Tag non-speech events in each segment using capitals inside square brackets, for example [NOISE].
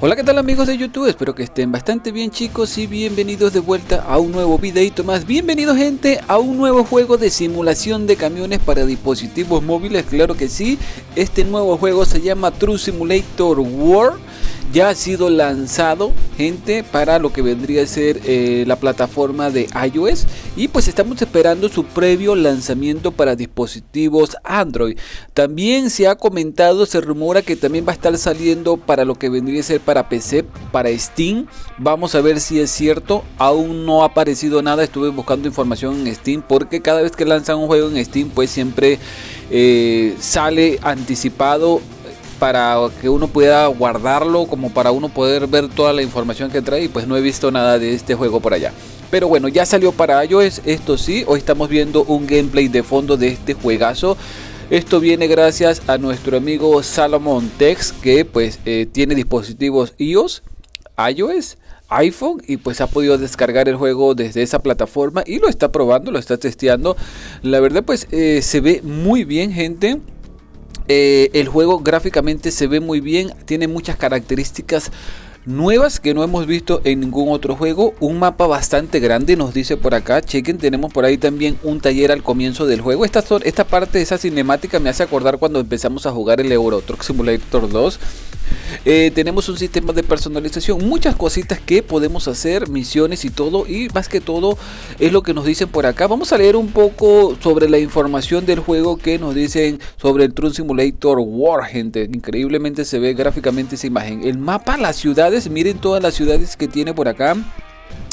Hola qué tal amigos de YouTube, espero que estén bastante bien chicos y bienvenidos de vuelta a un nuevo videito más Bienvenidos gente a un nuevo juego de simulación de camiones para dispositivos móviles, claro que sí Este nuevo juego se llama True Simulator War ya ha sido lanzado, gente, para lo que vendría a ser eh, la plataforma de iOS. Y pues estamos esperando su previo lanzamiento para dispositivos Android. También se ha comentado, se rumora que también va a estar saliendo para lo que vendría a ser para PC, para Steam. Vamos a ver si es cierto. Aún no ha aparecido nada. Estuve buscando información en Steam porque cada vez que lanzan un juego en Steam, pues siempre eh, sale anticipado para que uno pueda guardarlo, como para uno poder ver toda la información que trae. Y pues no he visto nada de este juego por allá. Pero bueno, ya salió para iOS, esto sí. Hoy estamos viendo un gameplay de fondo de este juegazo. Esto viene gracias a nuestro amigo Salomon Tex, que pues eh, tiene dispositivos iOS, iOS, iPhone y pues ha podido descargar el juego desde esa plataforma y lo está probando, lo está testeando. La verdad pues eh, se ve muy bien gente. Eh, el juego gráficamente se ve muy bien, tiene muchas características nuevas que no hemos visto en ningún otro juego. Un mapa bastante grande nos dice por acá. Chequen, tenemos por ahí también un taller al comienzo del juego. Esta, esta parte de esa cinemática me hace acordar cuando empezamos a jugar el Euro Truck Simulator 2. Eh, tenemos un sistema de personalización, muchas cositas que podemos hacer, misiones y todo. Y más que todo es lo que nos dicen por acá. Vamos a leer un poco sobre la información del juego que nos dicen sobre el Truck Simulator War, gente. Increíblemente se ve gráficamente esa imagen. El mapa, la ciudad miren todas las ciudades que tiene por acá.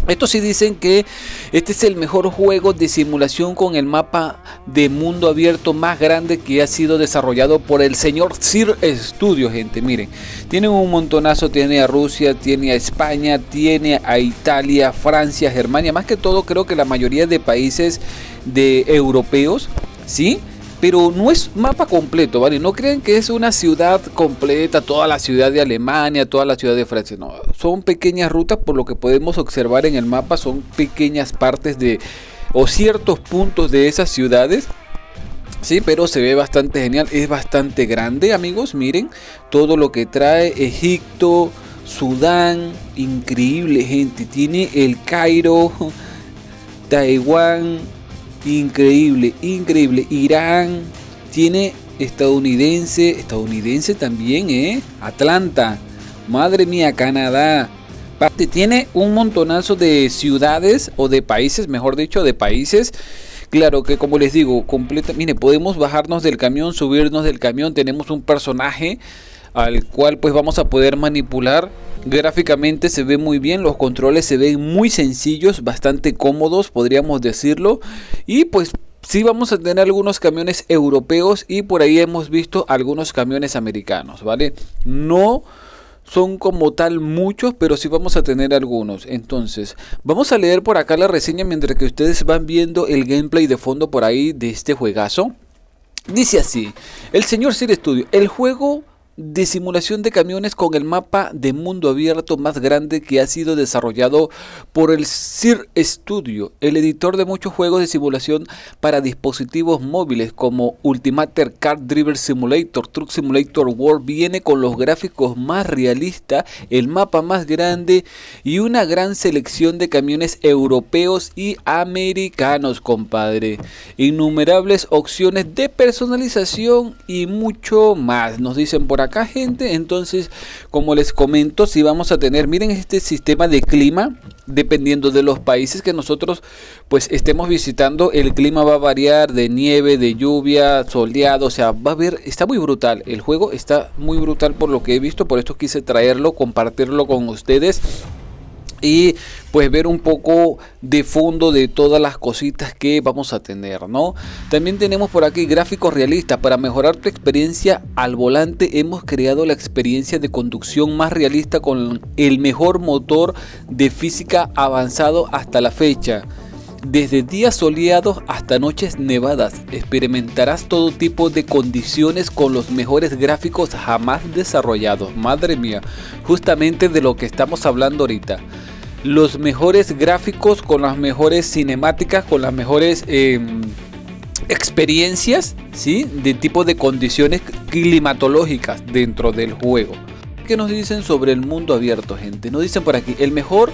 esto sí dicen que este es el mejor juego de simulación con el mapa de mundo abierto más grande que ha sido desarrollado por el señor Sir Studio, gente. Miren, Tiene un montonazo, tiene a Rusia, tiene a España, tiene a Italia, Francia, Germania, más que todo creo que la mayoría de países de europeos, ¿sí? pero no es mapa completo, ¿vale? No crean que es una ciudad completa, toda la ciudad de Alemania, toda la ciudad de Francia, no. Son pequeñas rutas, por lo que podemos observar en el mapa, son pequeñas partes de, o ciertos puntos de esas ciudades. Sí, pero se ve bastante genial, es bastante grande, amigos, miren todo lo que trae Egipto, Sudán, increíble gente, tiene el Cairo, [LAUGHS] Taiwán, Increíble, increíble. Irán tiene estadounidense, estadounidense también, ¿eh? Atlanta, madre mía, Canadá. Tiene un montonazo de ciudades o de países, mejor dicho, de países. Claro que como les digo, completa, mire, podemos bajarnos del camión, subirnos del camión, tenemos un personaje al cual pues vamos a poder manipular Gráficamente se ve muy bien, los controles se ven muy sencillos, bastante cómodos, podríamos decirlo. Y pues sí vamos a tener algunos camiones europeos y por ahí hemos visto algunos camiones americanos, ¿vale? No son como tal muchos, pero sí vamos a tener algunos. Entonces, vamos a leer por acá la reseña mientras que ustedes van viendo el gameplay de fondo por ahí de este juegazo. Dice así, el señor Sir Studio, el juego de simulación de camiones con el mapa de mundo abierto más grande que ha sido desarrollado por el Sir Studio, el editor de muchos juegos de simulación para dispositivos móviles como Ultimater Card Driver Simulator, Truck Simulator World, viene con los gráficos más realistas, el mapa más grande y una gran selección de camiones europeos y americanos, compadre. Innumerables opciones de personalización y mucho más, nos dicen por acá acá, gente. Entonces, como les comento, si vamos a tener, miren este sistema de clima, dependiendo de los países que nosotros pues estemos visitando, el clima va a variar de nieve, de lluvia, soleado, o sea, va a haber, está muy brutal. El juego está muy brutal por lo que he visto, por esto quise traerlo, compartirlo con ustedes y pues ver un poco de fondo de todas las cositas que vamos a tener, ¿no? También tenemos por aquí gráficos realistas. Para mejorar tu experiencia al volante hemos creado la experiencia de conducción más realista con el mejor motor de física avanzado hasta la fecha. Desde días soleados hasta noches nevadas, experimentarás todo tipo de condiciones con los mejores gráficos jamás desarrollados. Madre mía, justamente de lo que estamos hablando ahorita los mejores gráficos, con las mejores cinemáticas, con las mejores em, experiencias, ¿sí? De tipo de condiciones climatológicas dentro del juego. ¿Qué nos dicen sobre el mundo abierto, gente? Nos dicen por aquí, el mejor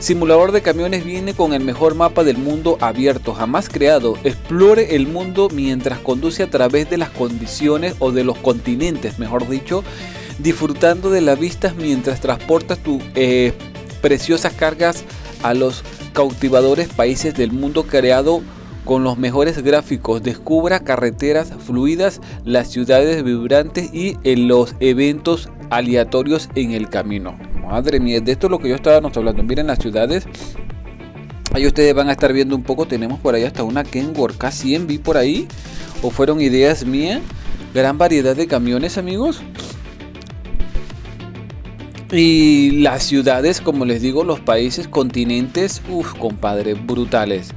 simulador de camiones viene con el mejor mapa del mundo abierto jamás creado. Explore el mundo mientras conduce a través de las condiciones o de los continentes, mejor dicho, disfrutando de las vistas mientras transportas tu eh, preciosas cargas a los cautivadores países del mundo creado con los mejores gráficos. Descubra carreteras fluidas, las ciudades vibrantes y en los eventos aleatorios en el camino. Madre mía, de esto es lo que yo estaba hablando. Miren las ciudades. Ahí ustedes van a estar viendo un poco. Tenemos por ahí hasta una Kenworth K100. Vi por ahí. O fueron ideas mías. Gran variedad de camiones, amigos. Y las ciudades, como les digo, los países, continentes, uff, compadre, brutales.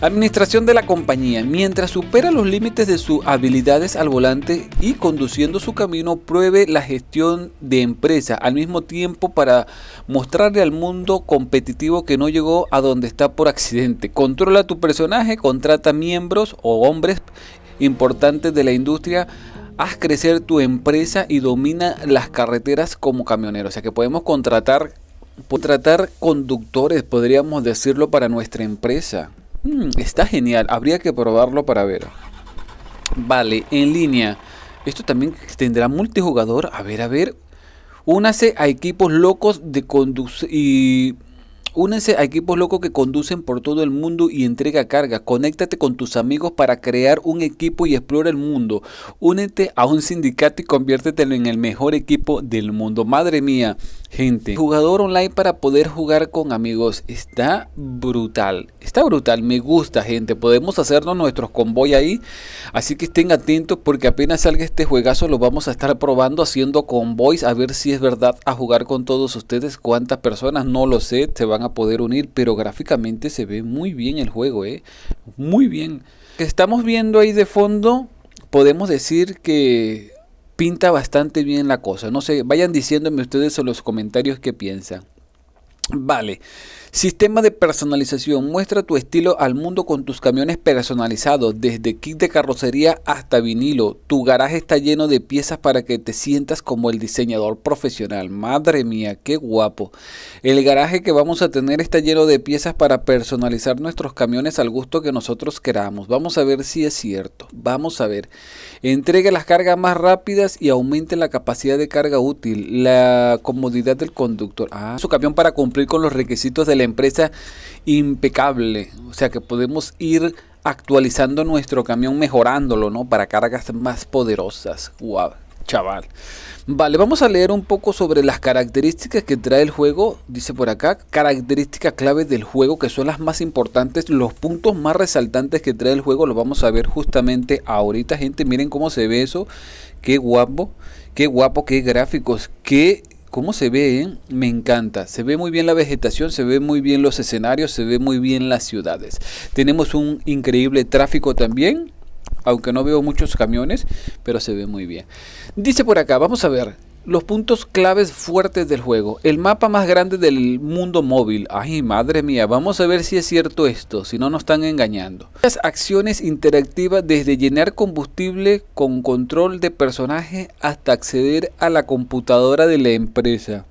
Administración de la compañía. Mientras supera los límites de sus habilidades al volante y conduciendo su camino, pruebe la gestión de empresa al mismo tiempo para mostrarle al mundo competitivo que no llegó a donde está por accidente. Controla tu personaje, contrata miembros o hombres importantes de la industria haz crecer tu empresa y domina las carreteras como camionero. O sea que podemos contratar, conductores, podríamos decirlo, para nuestra empresa. Mm, está genial, habría que probarlo para ver. Vale, en línea. Esto también tendrá multijugador. A ver, a ver. Únase a equipos locos de conducir y Únese a equipos locos que conducen por todo el mundo y entrega carga. Conéctate con tus amigos para crear un equipo y explora el mundo. Únete a un sindicato y conviértete en el mejor equipo del mundo. Madre mía, gente. Jugador online para poder jugar con amigos. Está brutal. Está brutal. Me gusta, gente. Podemos hacernos nuestros convoy ahí. Así que estén atentos porque apenas salga este juegazo lo vamos a estar probando haciendo convoys. A ver si es verdad a jugar con todos ustedes. Cuántas personas, no lo sé, se van a poder unir. Pero gráficamente se ve muy bien el juego. ¿eh? Muy bien. Que estamos viendo ahí de fondo. Podemos decir que pinta bastante bien la cosa. No sé, vayan diciéndome ustedes en los comentarios qué piensan. Vale, Sistema de personalización. Muestra tu estilo al mundo con tus camiones personalizados, desde kit de carrocería hasta vinilo. Tu garaje está lleno de piezas para que te sientas como el diseñador profesional. Madre mía, qué guapo. El garaje que vamos a tener está lleno de piezas para personalizar nuestros camiones al gusto que nosotros queramos. Vamos a ver si es cierto. Vamos a ver. Entregue las cargas más rápidas y aumente la capacidad de carga útil, la comodidad del conductor. Ah, su camión para cumplir con los requisitos de la empresa impecable. O sea que podemos ir actualizando nuestro camión, mejorándolo, ¿no? Para cargas más poderosas. guau chaval. Vale, vamos a leer un poco sobre las características que trae el juego. Dice por acá, características clave del juego que son las más importantes, los puntos más resaltantes que trae el juego. lo vamos a ver justamente ahorita, gente. Miren cómo se ve eso. Qué guapo, qué guapo, qué gráficos, qué cómo se ve, eh? me encanta. Se ve muy bien la vegetación, se ve muy bien los escenarios, se ve muy bien las ciudades. Tenemos un increíble tráfico también, aunque no veo muchos camiones, pero se ve muy bien. Dice por acá, vamos a ver, los puntos claves fuertes del juego. El mapa más grande del mundo móvil. Ay, madre mía, vamos a ver si es cierto esto, si no nos están engañando. Las acciones interactivas desde llenar combustible con control de personaje hasta acceder a la computadora de la empresa.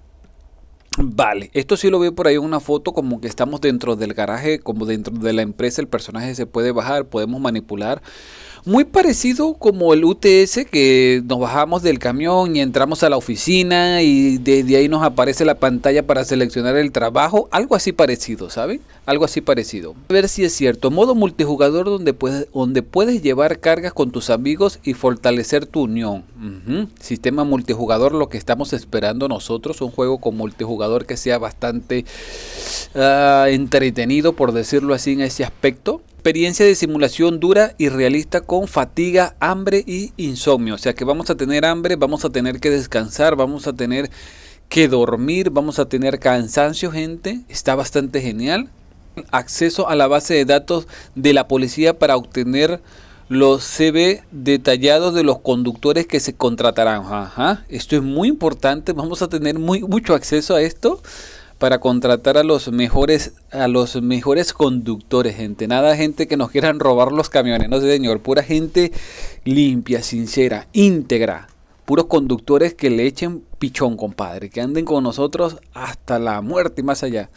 Vale, esto sí lo veo por ahí en una foto como que estamos dentro del garaje, como dentro de la empresa, el personaje se puede bajar, podemos manipular muy parecido como el UTS que nos bajamos del camión y entramos a la oficina y desde ahí nos aparece la pantalla para seleccionar el trabajo. Algo así parecido, ¿saben? Algo así parecido. A ver si es cierto. Modo multijugador donde puedes, donde puedes llevar cargas con tus amigos y fortalecer tu unión. Sistema multijugador, lo que estamos esperando nosotros. Un juego con multijugador que sea bastante ah, entretenido, por decirlo así, en ese aspecto experiencia de simulación dura y realista con fatiga, hambre y insomnio. O sea que vamos a tener hambre, vamos a tener que descansar, vamos a tener que dormir, vamos a tener cansancio, gente. Está bastante genial. Acceso a la base de datos de la policía para obtener los CV detallados de los conductores que se contratarán. Ajá. Esto es muy importante. Vamos a tener muy, mucho acceso a esto para contratar a los mejores, a los mejores conductores, gente. Nada gente que nos quieran robar los camiones, no señor. Pura gente limpia, sincera, íntegra. Puros conductores que le echen pichón, compadre. Que anden con nosotros hasta la muerte y más allá.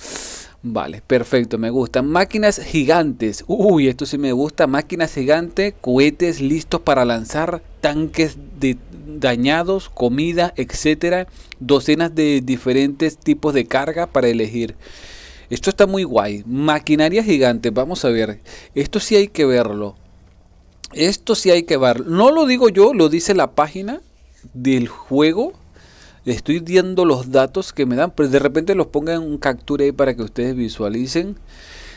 Vale, perfecto, me gustan. Máquinas gigantes. Uy, esto sí me gusta. Máquinas gigantes, cohetes listos para lanzar, tanques de, dañados, comida, etcétera, docenas de diferentes tipos de carga para elegir. Esto está muy guay. Maquinaria gigante, vamos a ver. Esto sí hay que verlo. Esto sí hay que ver. No lo digo yo, lo dice la página del juego. Estoy viendo los datos que me dan, pero de repente los pongan en un capture para que ustedes visualicen.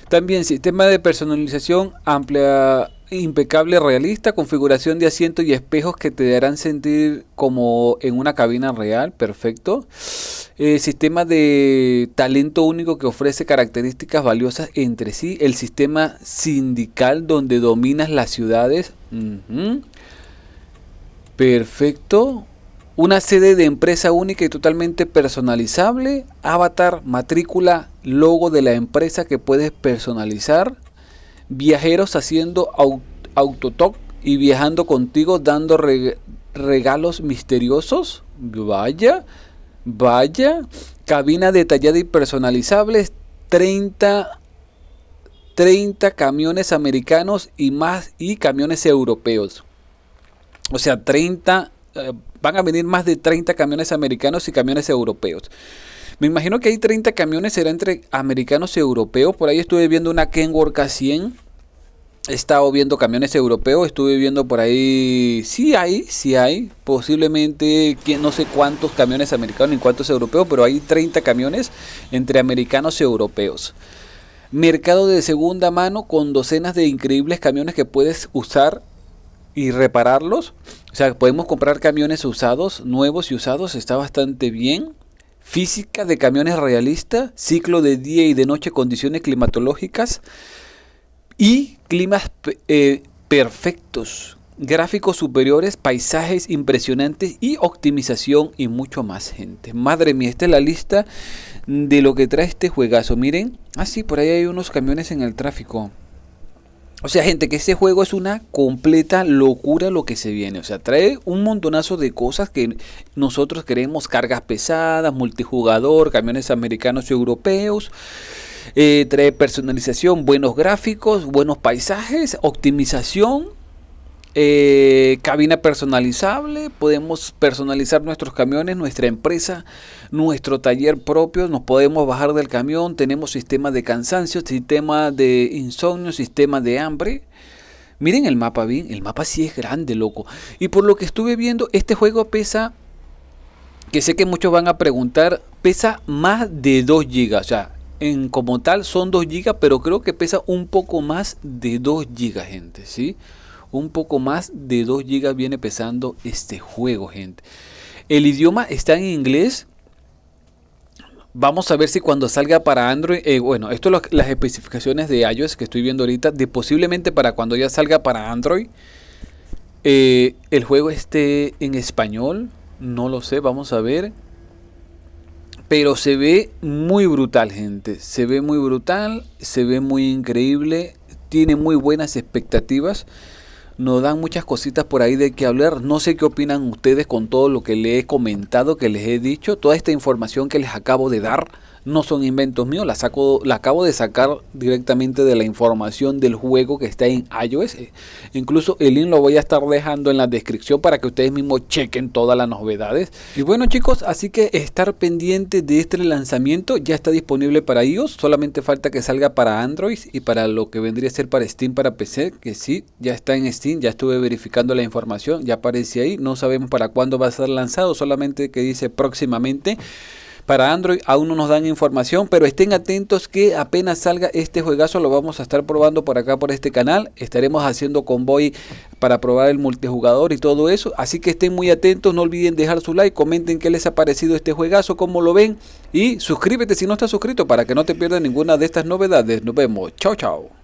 También sistema de personalización amplia impecable, realista, configuración de asiento y espejos que te darán sentir como en una cabina real, perfecto. Eh, sistema de talento único que ofrece características valiosas entre sí. El sistema sindical donde dominas las ciudades. Perfecto. Una sede de empresa única y totalmente personalizable. Avatar, matrícula, logo de la empresa que puedes personalizar viajeros haciendo autotop y viajando contigo dando regalos misteriosos. Vaya, vaya. Cabina detallada y personalizable, 30, 30 camiones americanos y más y camiones europeos. O sea, 30 eh, van a venir más de 30 camiones americanos y camiones europeos. Me imagino que hay 30 camiones, será entre americanos y europeos. Por ahí estuve viendo una Kenworth K100. He estado viendo camiones europeos, estuve viendo por ahí, sí hay, sí hay, posiblemente no sé cuántos camiones americanos ni cuántos europeos, pero hay 30 camiones entre americanos y europeos. Mercado de segunda mano con docenas de increíbles camiones que puedes usar y repararlos. O sea, podemos comprar camiones usados, nuevos y usados, está bastante bien física de camiones realista, ciclo de día y de noche, condiciones climatológicas y climas eh, perfectos, gráficos superiores, paisajes impresionantes y optimización y mucho más gente. Madre mía, esta es la lista de lo que trae este juegazo. Miren, así ah, por ahí hay unos camiones en el tráfico. O sea, gente, que este juego es una completa locura lo que se viene. O sea, trae un montonazo de cosas que nosotros queremos. Cargas pesadas, multijugador, camiones americanos y europeos. Eh, trae personalización, buenos gráficos, buenos paisajes, optimización eh, cabina personalizable, podemos personalizar nuestros camiones, nuestra empresa, nuestro taller propio, nos podemos bajar del camión, tenemos sistema de cansancio, sistema de insomnio, sistema de hambre. Miren el mapa bien, el mapa si es grande, loco. Y por lo que estuve viendo, este juego pesa, que sé que muchos van a preguntar, pesa más de 2 GB, o sea, en como tal son 2 GB, pero creo que pesa un poco más de 2 GB, gente, ¿sí? sí un poco más de 2 GB viene pesando este juego, gente. El idioma está en inglés. Vamos a ver si cuando salga para Android, eh, bueno, esto las especificaciones de iOS que estoy viendo ahorita, de posiblemente para cuando ya salga para Android, eh, el juego esté en español, no lo sé, vamos a ver. Pero se ve muy brutal, gente. Se ve muy brutal, se ve muy increíble, tiene muy buenas expectativas nos dan muchas cositas por ahí de que hablar. No sé qué opinan ustedes con todo lo que les he comentado, que les he dicho, toda esta información que les acabo de dar no son inventos míos, la, saco, la acabo de sacar directamente de la información del juego que está en iOS. Eh, incluso el link lo voy a estar dejando en la descripción para que ustedes mismos chequen todas las novedades. Y bueno chicos, así que estar pendiente de este lanzamiento, ya está disponible para iOS, solamente falta que salga para Android y para lo que vendría a ser para Steam para PC, que sí, ya está en Steam, ya estuve verificando la información, ya aparece ahí, no sabemos para cuándo va a ser lanzado, solamente que dice próximamente. Para Android aún no nos dan información, pero estén atentos que apenas salga este juegazo lo vamos a estar probando por acá por este canal. Estaremos haciendo convoy para probar el multijugador y todo eso. Así que estén muy atentos, no olviden dejar su like, comenten qué les ha parecido este juegazo, cómo lo ven y suscríbete si no estás suscrito para que no te pierdas ninguna de estas novedades. Nos vemos. Chao, chao.